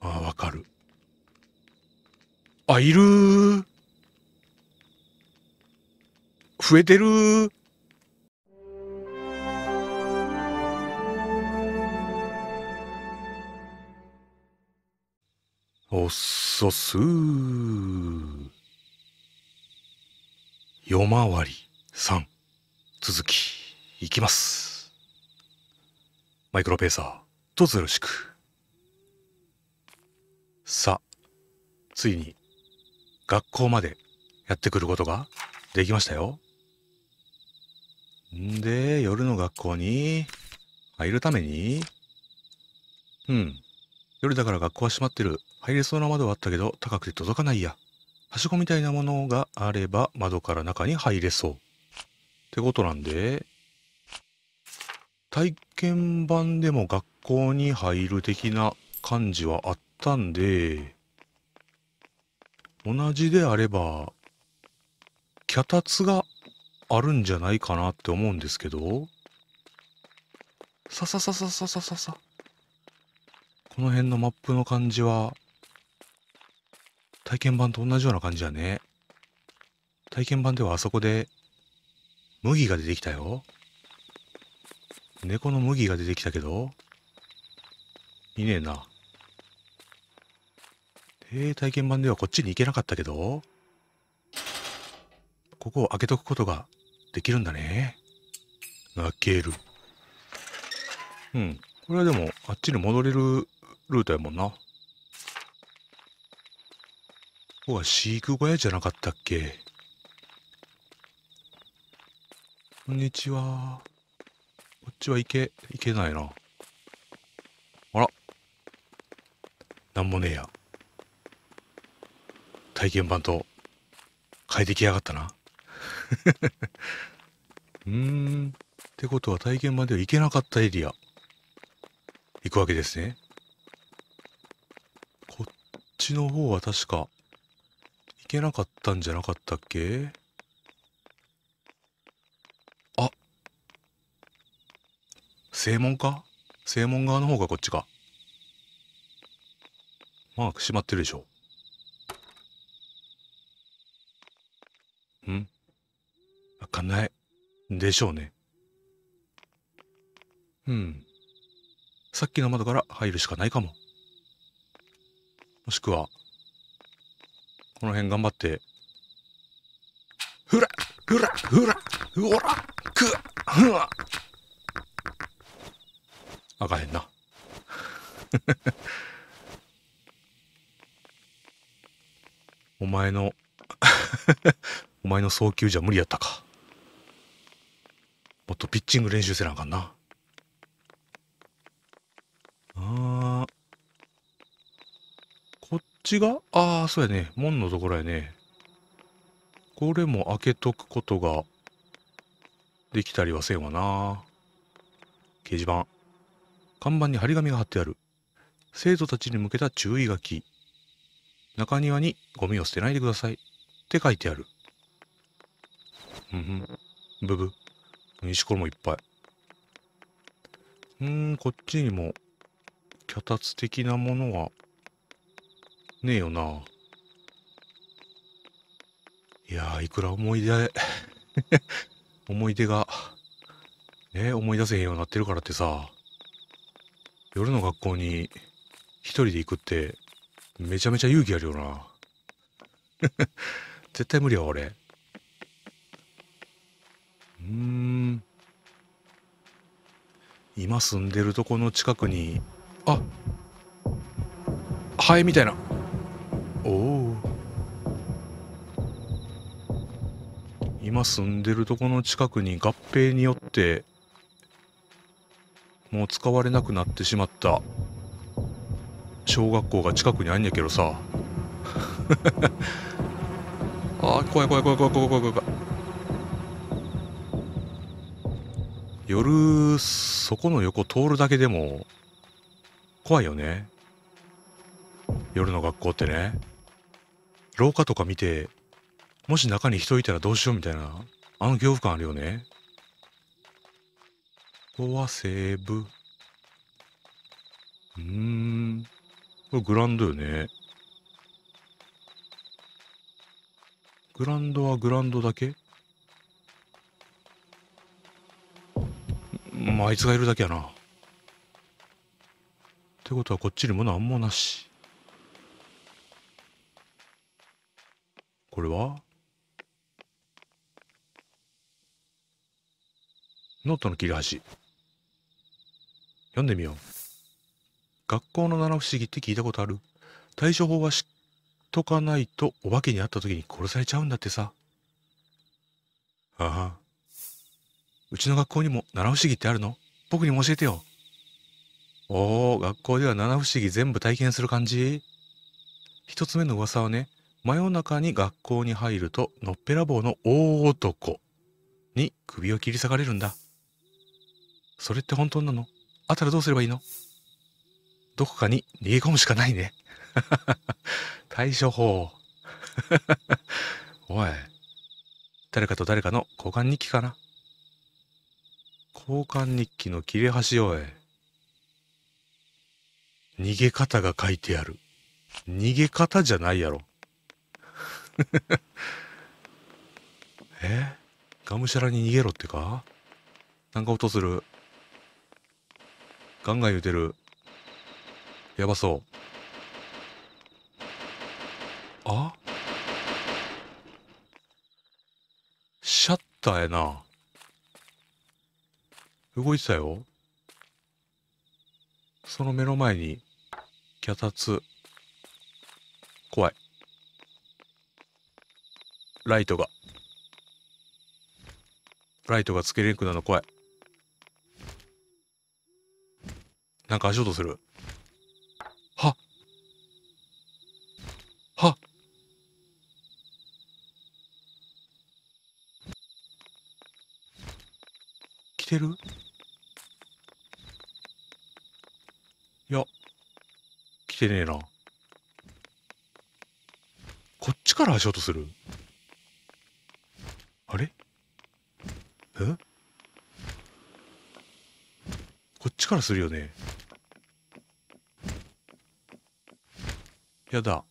あわかるあいる増えてるおっそす夜回り3続きいきますマイクロペーサーとずよろしく。さあついに学校までやってくることができましたよ。んで夜の学校に入るためにうん夜だから学校は閉まってる入れそうな窓はあったけど高くて届かないやはしごみたいなものがあれば窓から中に入れそうってことなんで体験版でも学校に入る的な感じはあったったんで、同じであれば、脚立があるんじゃないかなって思うんですけど、ささささささささ。この辺のマップの感じは、体験版と同じような感じだね。体験版ではあそこで、麦が出てきたよ。猫の麦が出てきたけど、いねえな。ええ、体験版ではこっちに行けなかったけど、ここを開けとくことができるんだね。開ける。うん。これはでも、あっちに戻れるルートやもんな。ここは飼育小屋じゃなかったっけこんにちは。こっちは行け、行けないな。あら。なんもねえや。体験版と変えてきやがったな うーんってことは体験版では行けなかったエリア行くわけですねこっちの方は確か行けなかったんじゃなかったっけあ正門か正門側の方がこっちかまあ閉まってるでしょかないでしょうねうんさっきの窓から入るしかないかももしくはこの辺頑張ってふらふらふらふらくふわあかへんな お前の お前の早急じゃ無理やったかピッチング練習せなあかんなあこっちがああそうやね門のところやねこれも開けとくことができたりはせんわな掲示板看板に張り紙が貼ってある生徒たちに向けた注意書き中庭にゴミを捨てないでくださいって書いてあるうんふんブブ石ころもいっぱい。うーん、こっちにも、脚立的なものは、ねえよな。いやー、いくら思い出 思い出が、ね、思い出せへんようになってるからってさ、夜の学校に一人で行くって、めちゃめちゃ勇気あるよな。絶対無理や、俺。うーん。今住んでるとこの近くにあハエみたいなおお今住んでるとこの近くに合併によってもう使われなくなってしまった小学校が近くにあんやけどさ あー怖い怖い怖い怖い怖い怖い怖い夜そこの横通るだけでも怖いよね夜の学校ってね廊下とか見てもし中に人いたらどうしようみたいなあの恐怖感あるよねここは西武うんこれグランドよねグランドはグランドだけまああいつがいるだけやなってことはこっちに物あんなしこれはノートの切れ端読んでみよう学校の七不思議って聞いたことある対処法は知っとかないとお化けに会った時に殺されちゃうんだってさああうちの学校にも七不思議ってあるの僕にも教えてよ。おお、学校では七不思議全部体験する感じ一つ目の噂はね、真夜中に学校に入ると、のっぺらぼうの大男に首を切り裂かれるんだ。それって本当なのあったらどうすればいいのどこかに逃げ込むしかないね。対処法。おい、誰かと誰かの交換日記かな交換日記の切れ端よえ。逃げ方が書いてある。逃げ方じゃないやろ。えがむしゃらに逃げろってかなんか音する。ガンガン言うてる。やばそう。あシャッターやな。動いてたよ。その目の前に、脚立。怖い。ライトが。ライトがつけれんくなるの怖い。なんか足音する。はは来てるいや、来てねえな。こっちから足音するあれえこっちからするよね。やだ。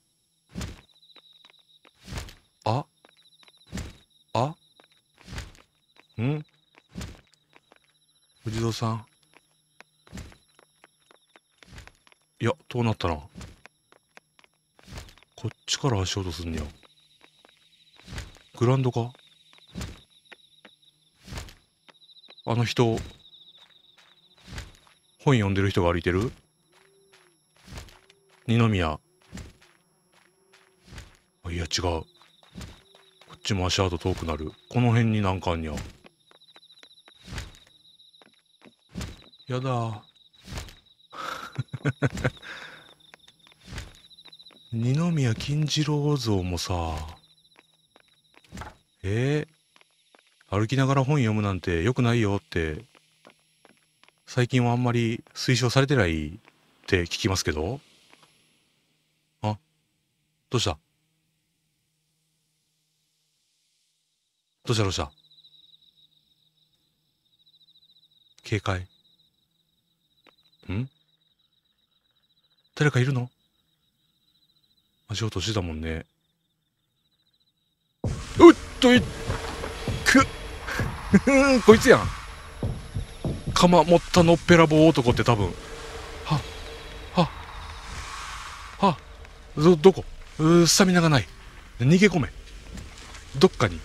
ああんお地蔵さん。いやうなったなこっちから足音すんねやグランドかあの人本読んでる人が歩いてる二宮あいや違うこっちも足跡遠くなるこの辺になんかあんにゃやだ 二宮金次郎像もさ、えー、歩きながら本読むなんて良くないよって、最近はあんまり推奨されてないって聞きますけど。あ、どうしたどうしたどうした警戒。ん誰かいるの足音してたもんね。うっといく こいつやん。ま持ったのっぺらぼう男って多分。は、は、は、ど、どこうスタミナがない。逃げ込め。どっかに。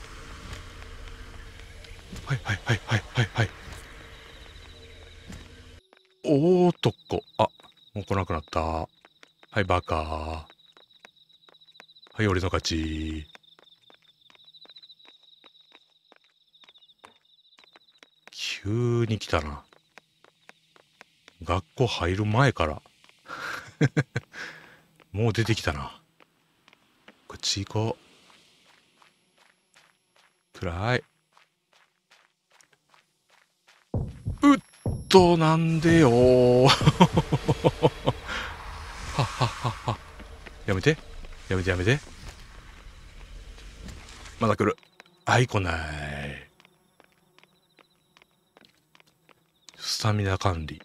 はいはいはいはいはいはい。男、あ、もう来なくなった。はい、バカはい、俺の勝ち。急に来たな。学校入る前から。もう出てきたな。こっち行こう。暗い。うっと、なんでよ はっはっはっは。やめて。やめてやめて。まだ来る。はい、来ない。スタミナ管理。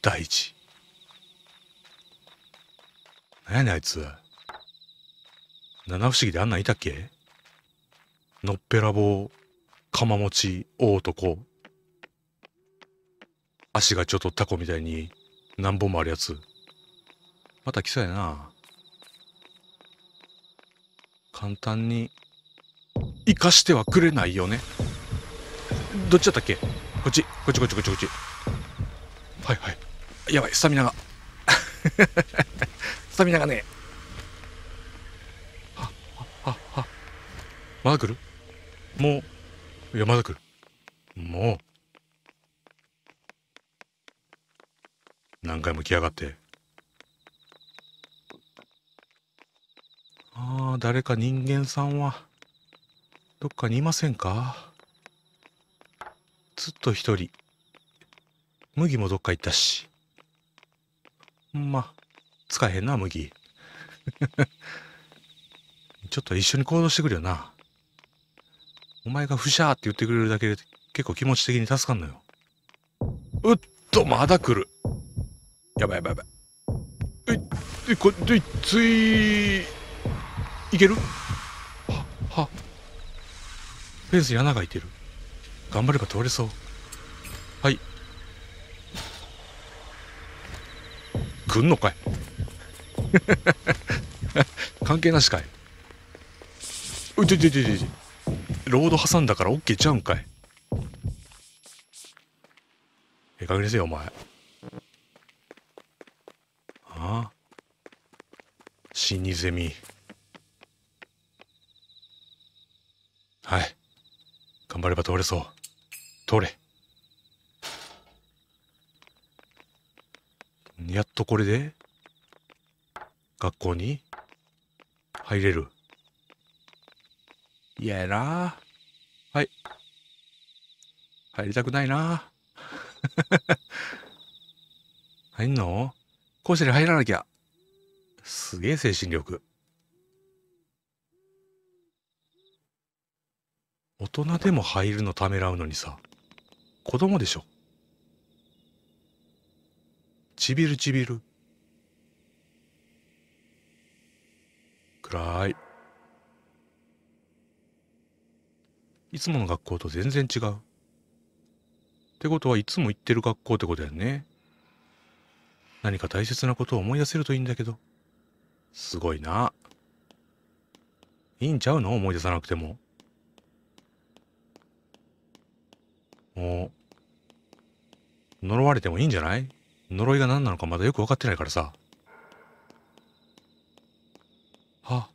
大事。何やねん、あいつ。七不思議であんなんいたっけのっぺらぼう、かまもち、大男、足がちょっとタコみたいに何本もあるやつ。また来そうやな。簡単に生かしてはくれないよね。どっちだったっけこっち、こっちこっちこっちこっち。はいはい。やばい、スタミナが。スタミナがねは、は、は、は。まだ来るもう、いや、まだ来る。もう。何回も来やがってああ誰か人間さんはどっかにいませんかずっと一人麦もどっか行ったしんま使えへんな麦 ちょっと一緒に行動してくれよなお前が「ふしゃー」って言ってくれるだけで結構気持ち的に助かんのようっとまだ来るやばいやばいやばいええこでついいけるははフェンスに穴が開いてる頑張れば通れそうはい来んのかい 関係なしかいうちょちょちょちょロード挟んだからケーちゃうんかいええかげせよお前な死にゼミはい頑張れば通れそう通れやっとこれで学校に入れる嫌やなはい入りたくないな 入んの校舎に入らなきゃ。すげえ精神力。大人でも入るのためらうのにさ、子供でしょ。ちびるちびる。暗い。いつもの学校と全然違う。ってことはいつも行ってる学校ってことやね。何か大切なことを思い出せるといいんだけど。すごいな。いいんちゃうの思い出さなくても。もう、呪われてもいいんじゃない呪いが何なのかまだよく分かってないからさ。は。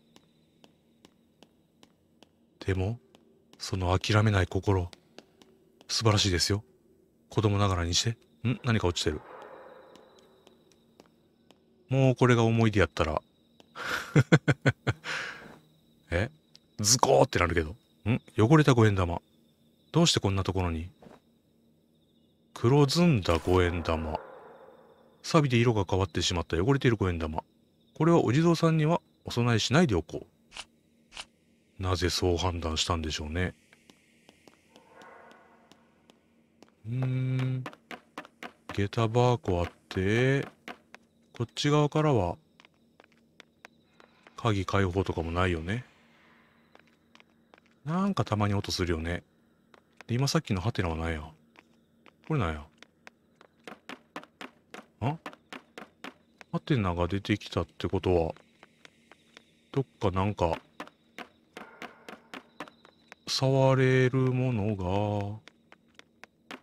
でも、その諦めない心、素晴らしいですよ。子供ながらにして、ん何か落ちてる。もうこれが思い出やったら えズコーってなるけど。ん汚れた五円玉。どうしてこんなところに黒ずんだ五円玉。錆で色が変わってしまった汚れている五円玉。これはお地蔵さんにはお供えしないでおこう。なぜそう判断したんでしょうね。うん。下駄箱あって、こっち側からは、鍵開放とかもないよね。なんかたまに音するよね。で、今さっきのハテナはないやこれなんやんハテナが出てきたってことは、どっかなんか、触れるものが、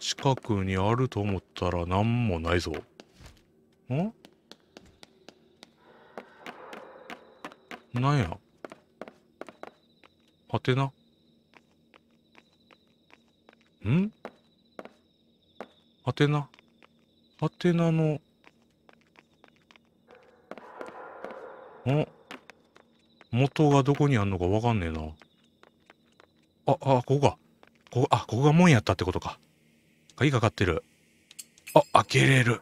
近くにあると思ったら何もないぞ。んなんやはてなんはてなはてなの、ん元がどこにあんのかわかんねえな。あ、あ、ここか。ここ、あ、ここが門やったってことか。鍵かかってる。あ、開けれる。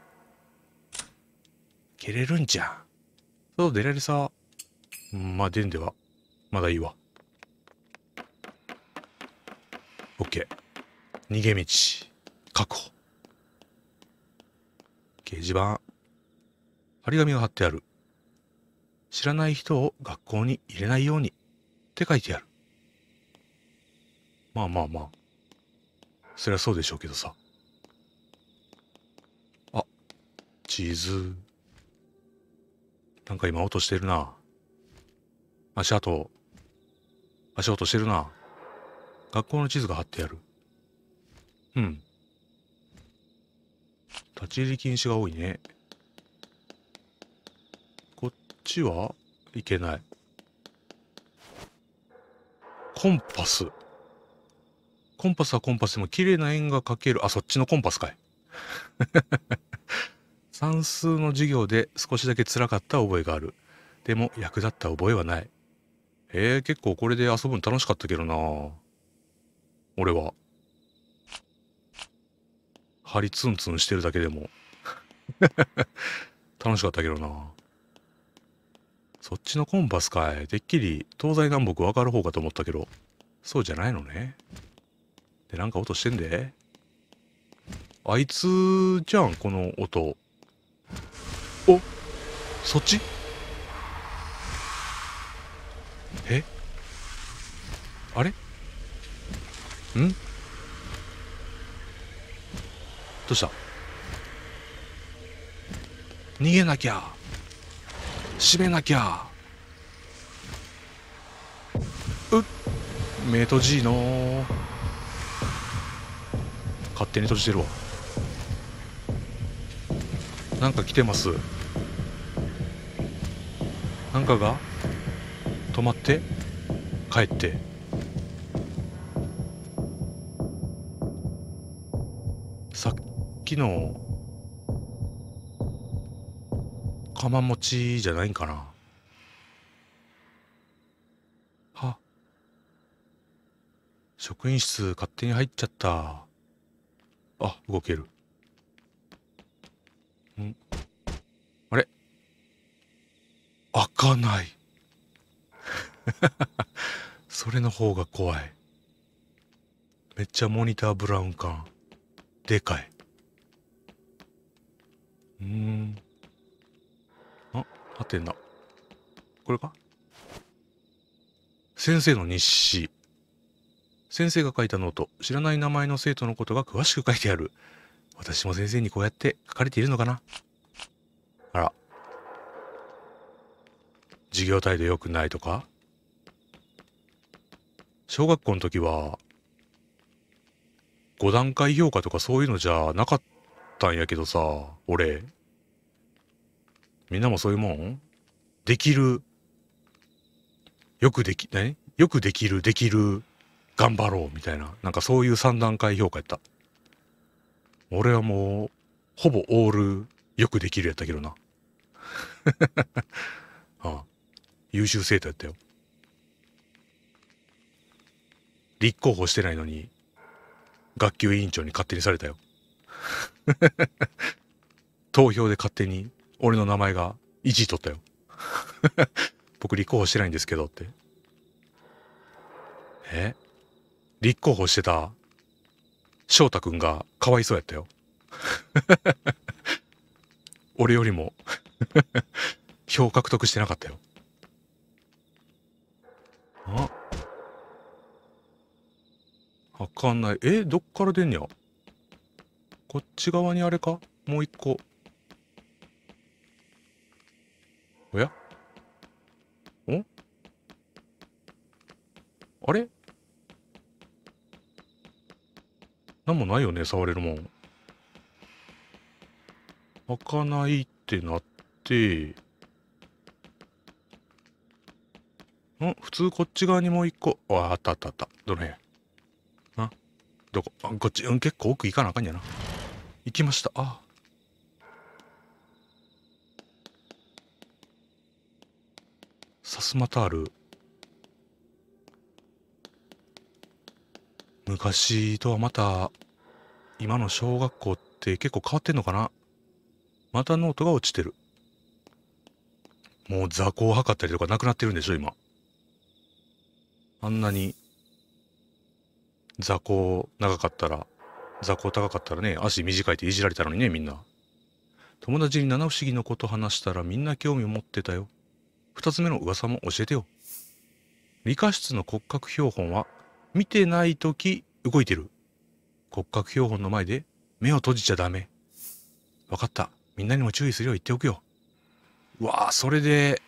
蹴れるんじゃん。そう、出られそう。んまあ、出んでは。まだいいわ。OK。逃げ道。確保。掲示板。張り紙が貼ってある。知らない人を学校に入れないように。って書いてある。まあまあまあ。そりゃそうでしょうけどさ。あ、地図。なんか今音してるな。足跡。足音してるな。学校の地図が貼ってある。うん。立ち入り禁止が多いね。こっちはいけない。コンパス。コンパスはコンパスでも綺麗な円が描ける。あ、そっちのコンパスかい。算数の授業で少しだけ辛かった覚えがある。でも役立った覚えはない。へえ、結構これで遊ぶの楽しかったけどな俺は。針ツンツンしてるだけでも 楽しかったけどなそっちのコンパスかい。てっきり東西南北分かる方かと思ったけど、そうじゃないのね。で、なんか音してんで。あいつじゃん、この音。おそっちえあれんどうした逃げなきゃ閉めなきゃうっ目閉じいの勝手に閉じてるわなんか来てますなんかが止まって帰ってさっきの釜持ちじゃないんかなは職員室勝手に入っちゃったあ動ける開かない それの方が怖いめっちゃモニターブラウン感でかいうんあ合ってんだこれか先生の日誌先生が書いたノート知らない名前の生徒のことが詳しく書いてある私も先生にこうやって書かれているのかなあら授業態度良くないとか小学校の時は5段階評価とかそういうのじゃなかったんやけどさ俺みんなもそういうもんできるよくでき何よくできるできる頑張ろうみたいななんかそういう3段階評価やった俺はもうほぼオールよくできるやったけどなああ 優秀生徒やったよ立候補してないのに学級委員長に勝手にされたよ 投票で勝手に俺の名前が1位取ったよ 僕立候補してないんですけどってえ立候補してた翔太くんがかわいそうやったよ 俺よりも票獲得してなかったよかんない。え、どっから出んにゃこっち側にあれかもう一個。おやんあれなんもないよね、触れるもん。開かないってなって、ん普通こっち側にもう一個。あ、あったあったあった。どの辺どここっち、うん、結構奥行かなあかんやな。行きました。あさすまたある。昔とはまた、今の小学校って結構変わってんのかなまたノートが落ちてる。もう座高を測ったりとかなくなってるんでしょ、今。あんなに座高長かったら、座高高かったらね、足短いっていじられたのにね、みんな。友達に七不思議のこと話したらみんな興味を持ってたよ。二つ目の噂も教えてよ。理科室の骨格標本は、見てない時動いてる。骨格標本の前で目を閉じちゃダメ。わかった。みんなにも注意するよう言っておくよ。うわあ、それで、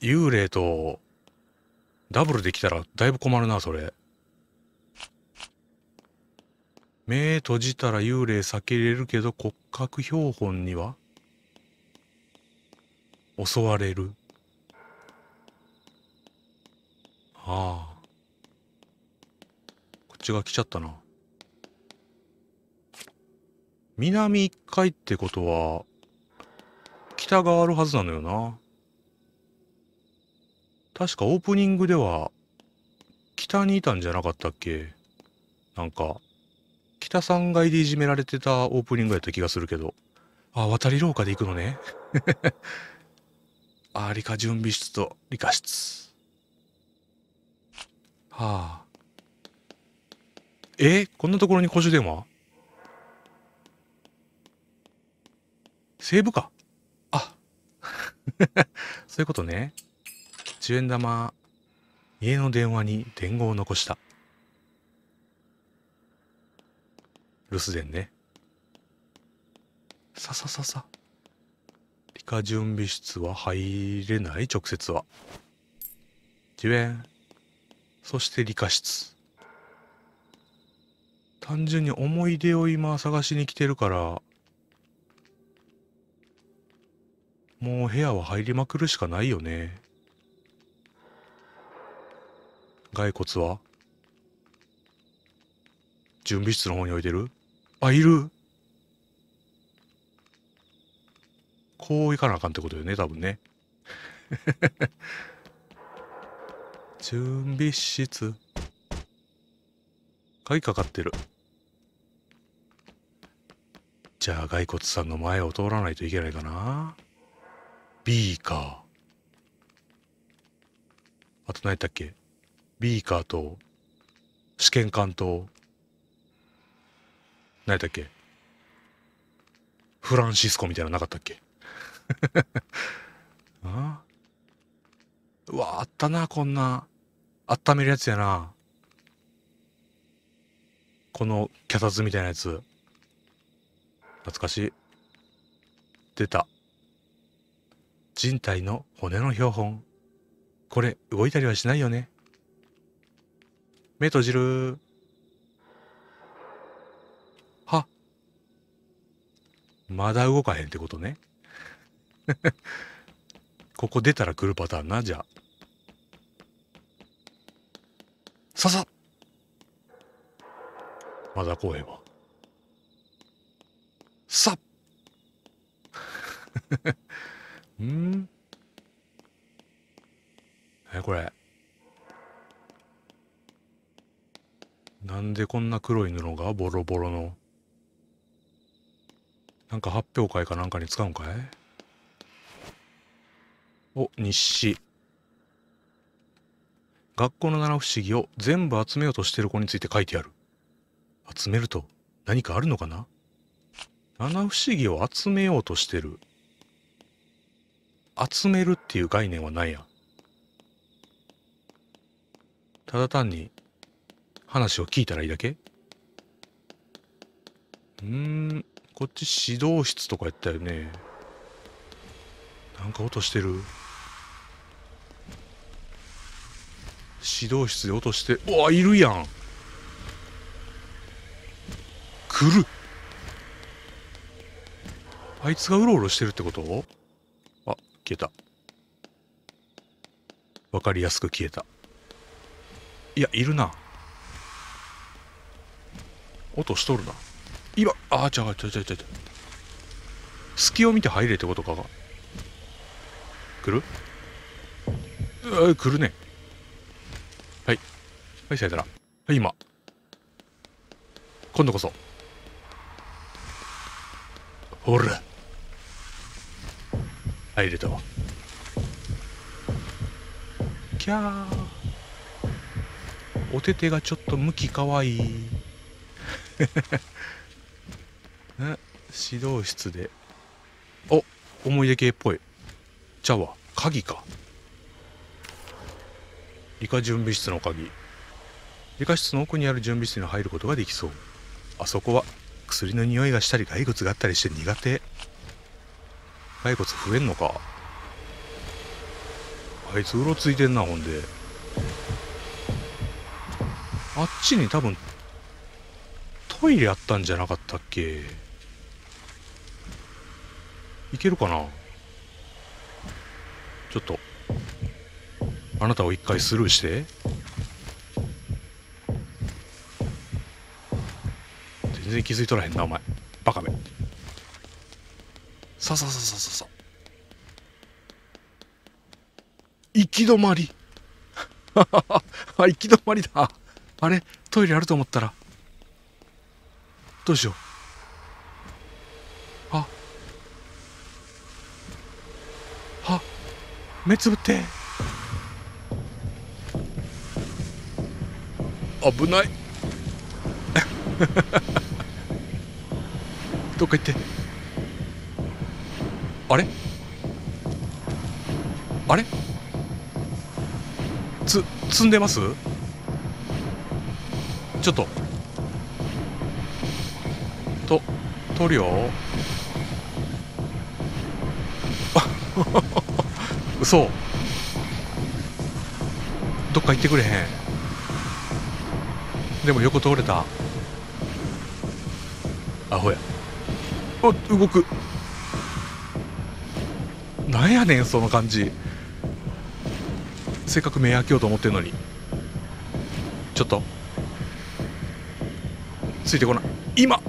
幽霊とダブルできたらだいぶ困るな、それ。目閉じたら幽霊避けれるけど骨格標本には襲われる。ああ。こっちが来ちゃったな。南一回ってことは、北があるはずなのよな。確かオープニングでは、北にいたんじゃなかったっけなんか、北3階でいじめられてたオープニングやった気がするけど。あ、渡り廊下で行くのね。あ、理科準備室と理科室。はあ。えこんなところに公衆電話セーブか。あ。そういうことね。十円玉。家の電話に伝言を残した。留守電ね。ささささ。理科準備室は入れない直接は。エン。そして理科室。単純に思い出を今探しに来てるから、もう部屋は入りまくるしかないよね。骸骨は準備室の方に置いてるあ、いる。こう行かなあかんってことよね、多分ね。準備室。鍵かかってる。じゃあ、骸骨さんの前を通らないといけないかな。ビーカー。あと何やったっけビーカーと、試験管と、何やったっけフランシスコみたいなのなかったっけ あうわ、あったな、こんな。温めるやつやな。この脚立みたいなやつ。懐かしい。出た。人体の骨の標本。これ、動いたりはしないよね。目閉じるまだ動かへんってことね。ここ出たら来るパターンな、じゃあ。ささまだ来へんわ。さ うんえ、これ。なんでこんな黒い布がボロボロの。なんか発表会かなんかに使うんかいお、日誌。学校の七不思議を全部集めようとしてる子について書いてある。集めると何かあるのかな七不思議を集めようとしてる。集めるっていう概念はないや。ただ単に話を聞いたらいいだけうーん。こっち指導室とかやったよねなんか音してる指導室で音してうわいるやん来るあいつがうろうろしてるってことあ消えたわかりやすく消えたいやいるな音しとるな今あち違う違う違う違う隙を見て入れってことかが来るえ来るねはいはいさよならはい今今度こそほら入れたわキャーお手手がちょっと向きかわいい指導室でお思い出系っぽいじゃあ鍵か理科準備室の鍵理科室の奥にある準備室に入ることができそうあそこは薬の匂いがしたり骸骨があったりして苦手骸骨増えんのかあいつうろついてんなほんであっちに多分トイレあったんじゃなかったっけいけるかなちょっとあなたを一回スルーして全然気づいとらへんなお前バカめささささささ行き止まり 行き止まりだあれトイレあると思ったらどうしよう目つぶって危ない どっか行ってあれあれつ積んでますちょっとと塗料あ そうどっか行ってくれへんでも横通れたアホやあ動くなんやねんその感じせっかく目開けようと思ってんのにちょっとついてこない今う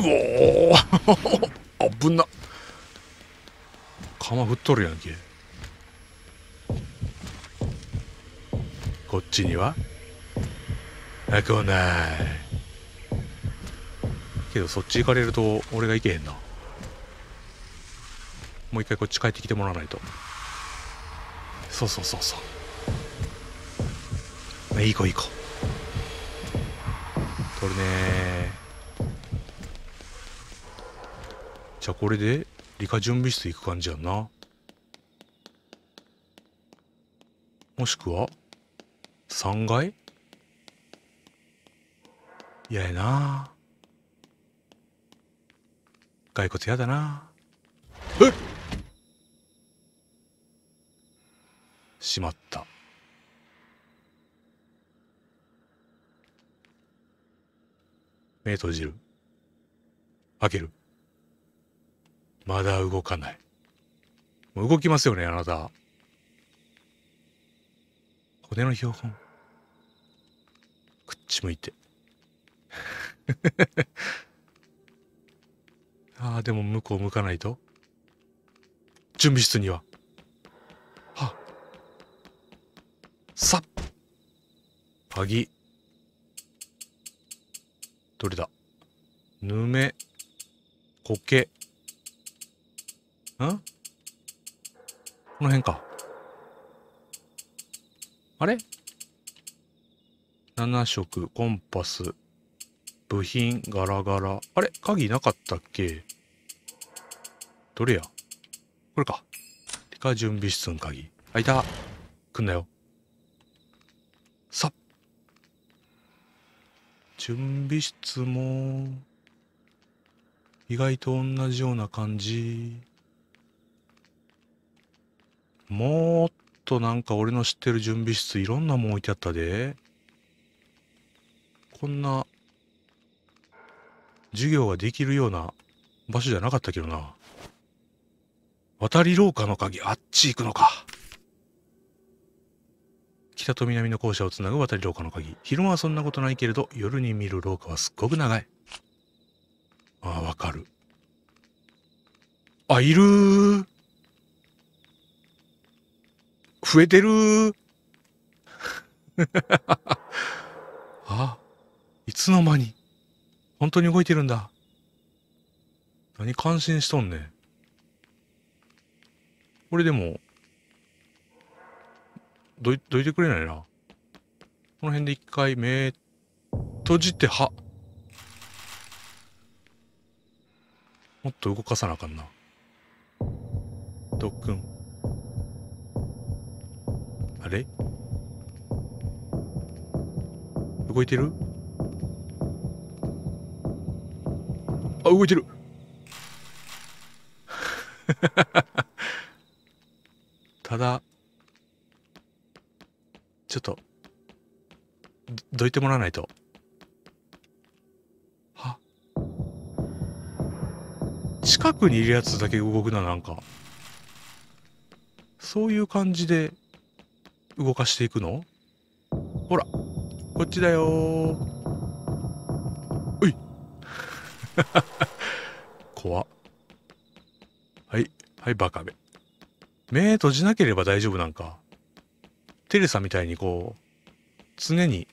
おお 危な釜振っとるやんけちには来ないけどそっち行かれると俺が行けへんなもう一回こっち帰ってきてもらわないとそうそうそうそうまあ、いい子いい子取るねじゃあこれで理科準備室行く感じやんなもしくは3階嫌やな骸骨嫌だなえっしまった目閉じる開けるまだ動かない動きますよねあなた骨の標本こっち向いて ああでも向こう向かないと準備室にははさっ鍵どれだぬめこけ。んこの辺かあれ7色、コンパス、部品、ガラガラ。あれ鍵なかったっけどれやこれか。理科準備室の鍵。開いた。来んなよ。さっ。準備室も、意外と同じような感じ。もっとなんか俺の知ってる準備室いろんなもん置いてあったで。こんな授業ができるような場所じゃなかったけどな。渡り廊下の鍵、あっち行くのか。北と南の校舎をつなぐ渡り廊下の鍵。昼間はそんなことないけれど、夜に見る廊下はすっごく長い。ああ、わかる。あ、いるー。増えてるー。いつの間に本当に動いてるんだ。何感心しとんねん。これでも、どい、どいてくれないな。この辺で一回目閉じて、は。もっと動かさなあかんな。ドックン。あれ動いてるあ、動いてる。ただ、ちょっと、どいてもらわないと。は近くにいるやつだけ動くな、なんか。そういう感じで動かしていくのほら、こっちだよ 怖はい。はい、バカべ。目閉じなければ大丈夫なんか。テレサみたいにこう、常に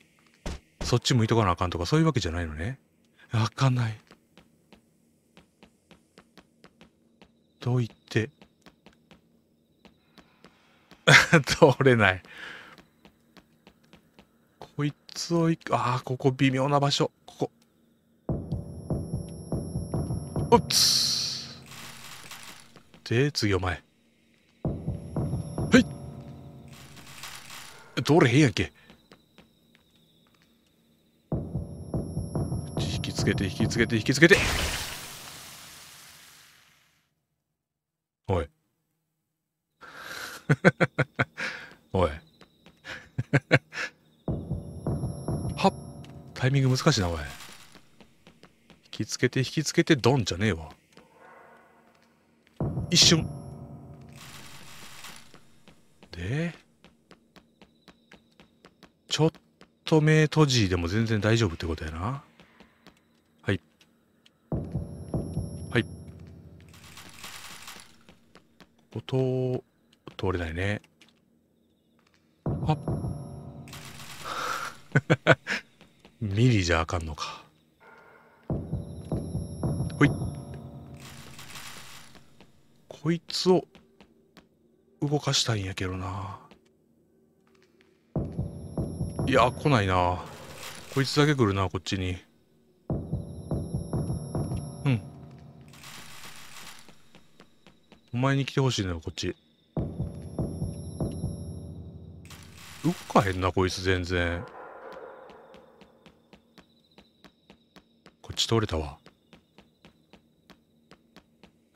そっち向いとかなあかんとかそういうわけじゃないのね。わかんない。と言って、通れない。こいつをく、ああ、ここ微妙な場所。おっつで、次お前。はい通れへんやんけ。引きつけて、引きつけて、引きつけて。おい。おい。はっ、タイミング難しいな、おい。つけて引きつけてドンじゃねえわ一瞬でちょっと目閉じでも全然大丈夫ってことやなはいはい音通れないねあ ミリじゃあかんのかこいつを動かしたいんやけどないや来ないなこいつだけ来るなこっちにうんお前に来てほしいのよこっち動かへんなこいつ全然こっち通れたわ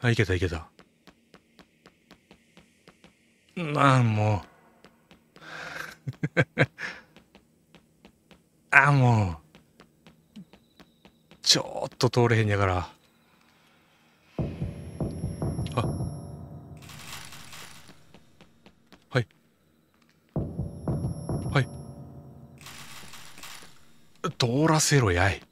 あいけたいけたなもう あもうちょっと通れへんやからあはいはい通らせろやい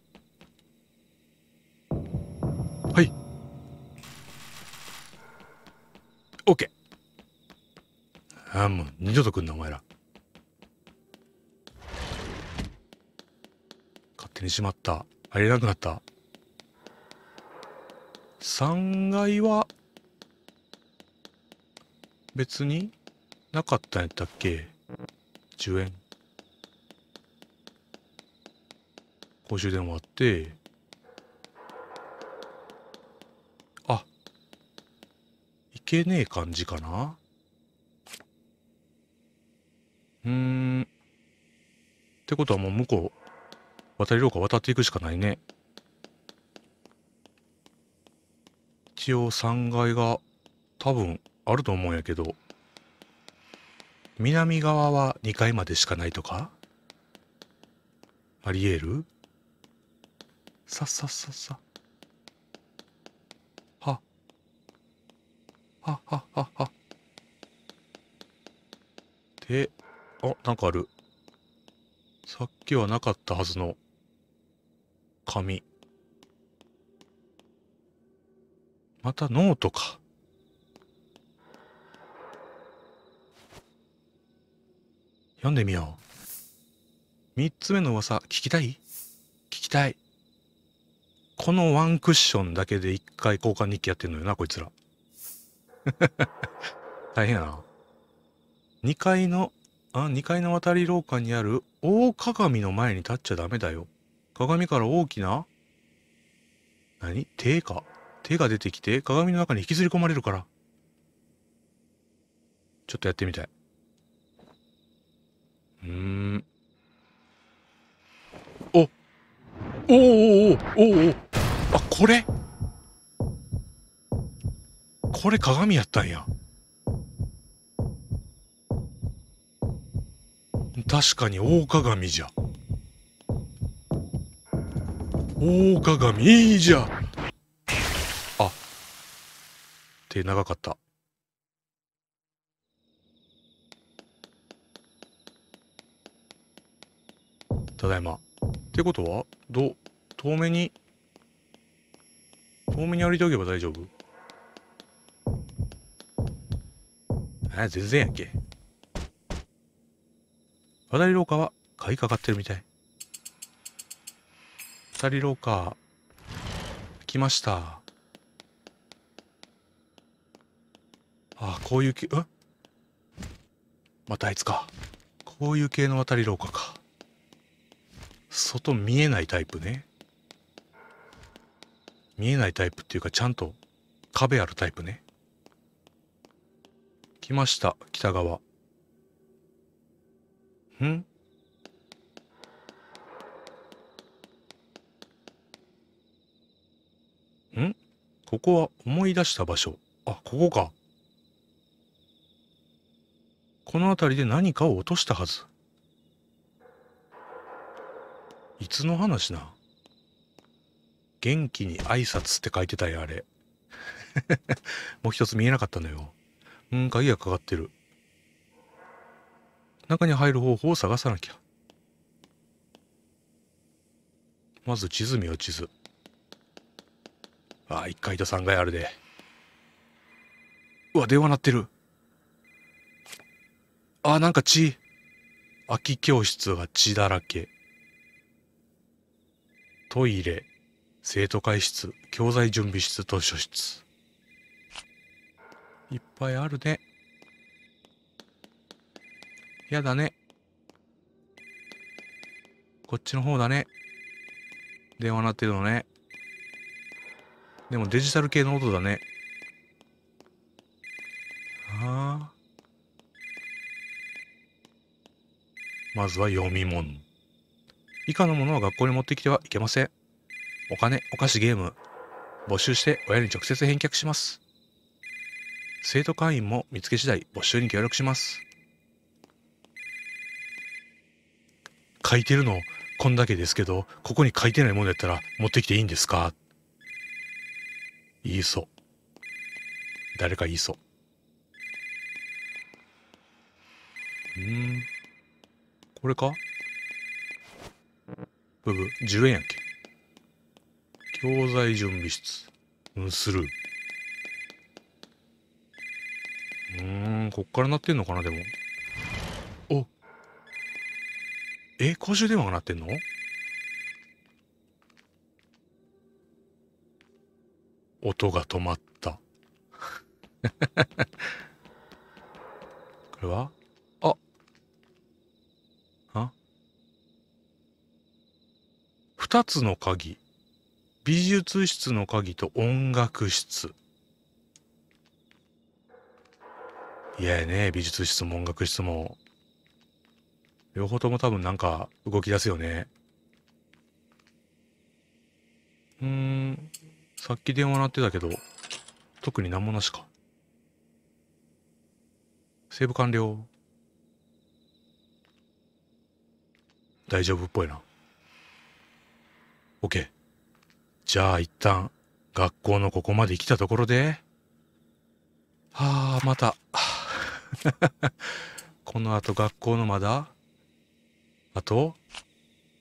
二度と来んなお前ら勝手にしまった入れなくなった3階は別になかったんやったっけ10円公衆電話あってあいけねえ感じかなってことはもう向こう、渡り廊下渡っていくしかないね。一応3階が多分あると思うんやけど、南側は2階までしかないとかあり得るさっさっさっさ。は。はははは。で、あ、なんかある。さっきはなかったはずの紙。またノートか。読んでみよう。三つ目の噂、聞きたい聞きたい。このワンクッションだけで一回交換日記やってんのよな、こいつら。大変やな。2階の、あ、2階の渡り廊下にある大鏡の前に立っちゃダメだよ。鏡から大きな、何手か。手が出てきて、鏡の中に引きずり込まれるから。ちょっとやってみたい。うん。おおおおおおあ、これこれ鏡やったんや。確かに大鏡じゃ。大鏡、いいじゃ。あ。手長かった。ただいま。ってことは、ど、遠目に、遠目に歩いておけば大丈夫え、全然やっけ。渡り廊下は鍵かかってるみたい。渡り廊下、来ました。ああ、こういう系、うまたあいつか。こういう系の渡り廊下か。外見えないタイプね。見えないタイプっていうか、ちゃんと壁あるタイプね。来ました、北側。んんここは思い出した場所。あ、ここか。この辺りで何かを落としたはず。いつの話な元気に挨拶って書いてたや、あれ。もう一つ見えなかったのよ。うん、鍵がかかってる。中に入る方法を探さなきゃまず地図見よう地図ああ1階と3階あるでうわ電話鳴ってるああなんか血空き教室が血だらけトイレ生徒会室教材準備室図書室いっぱいあるね部屋だね。こっちの方だね。電話鳴ってるのね。でもデジタル系の音だね。はあ。まずは読み物。以下のものは学校に持ってきてはいけません。お金、お菓子、ゲーム。募集して親に直接返却します。生徒会員も見つけ次第募集に協力します。書いてるのこんだけですけどここに書いてないものやったら持ってきていいんですか言いそう誰か言いそううんこれかブブ10円やっけ教材準備室うんスルーうんこっからなってんのかなでもえ、公衆電話が鳴ってんの音が止まった。これはああ二つの鍵。美術室の鍵と音楽室。いやね、美術室も音楽室も両方とも多分なんか動き出すよね。うーん。さっき電話鳴ってたけど、特に何もなしか。セーブ完了。大丈夫っぽいな。OK。じゃあ一旦、学校のここまで来たところで、はあ、また。この後学校のまだあと、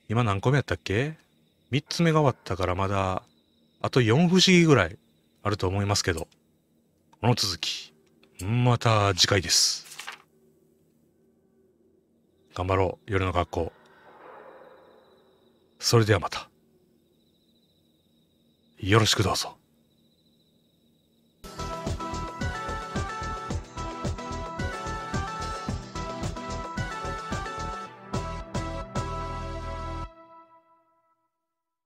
今何個目やったっけ ?3 つ目が終わったからまだ、あと4不思議ぐらいあると思いますけど、この続き、また次回です。頑張ろう、夜の学校。それではまた。よろしくどうぞ。